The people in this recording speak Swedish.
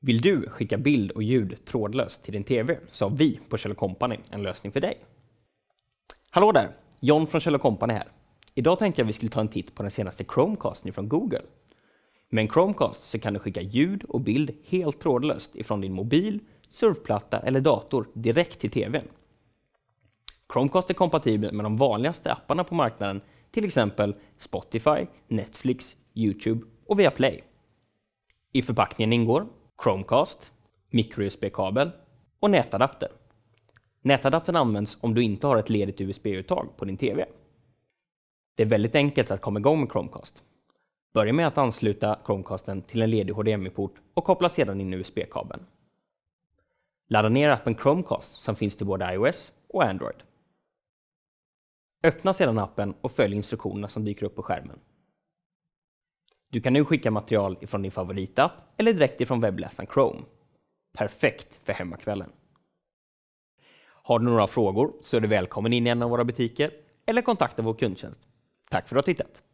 Vill du skicka bild och ljud trådlöst till din TV så har vi på Kjell Company en lösning för dig. Hallå där! John från Kjell Company här. Idag tänkte jag vi skulle ta en titt på den senaste Chromecasten från Google. Med en Chromecast så kan du skicka ljud och bild helt trådlöst ifrån din mobil, surfplatta eller dator direkt till TVn. Chromecast är kompatibel med de vanligaste apparna på marknaden, till exempel Spotify, Netflix, Youtube och Viaplay. I förpackningen ingår Chromecast, micro-USB-kabel och nätadapter. Nätadaptern används om du inte har ett ledigt USB-uttag på din TV. Det är väldigt enkelt att komma igång med Chromecast. Börja med att ansluta Chromecasten till en ledig HDMI-port och koppla sedan in USB-kabeln. Ladda ner appen Chromecast som finns till både iOS och Android. Öppna sedan appen och följ instruktionerna som dyker upp på skärmen. Du kan nu skicka material ifrån din favoritapp eller direkt ifrån webbläsaren Chrome. Perfekt för hemmakvällen. Har du några frågor så är du välkommen in i en av våra butiker eller kontakta vår kundtjänst. Tack för att du har tittat!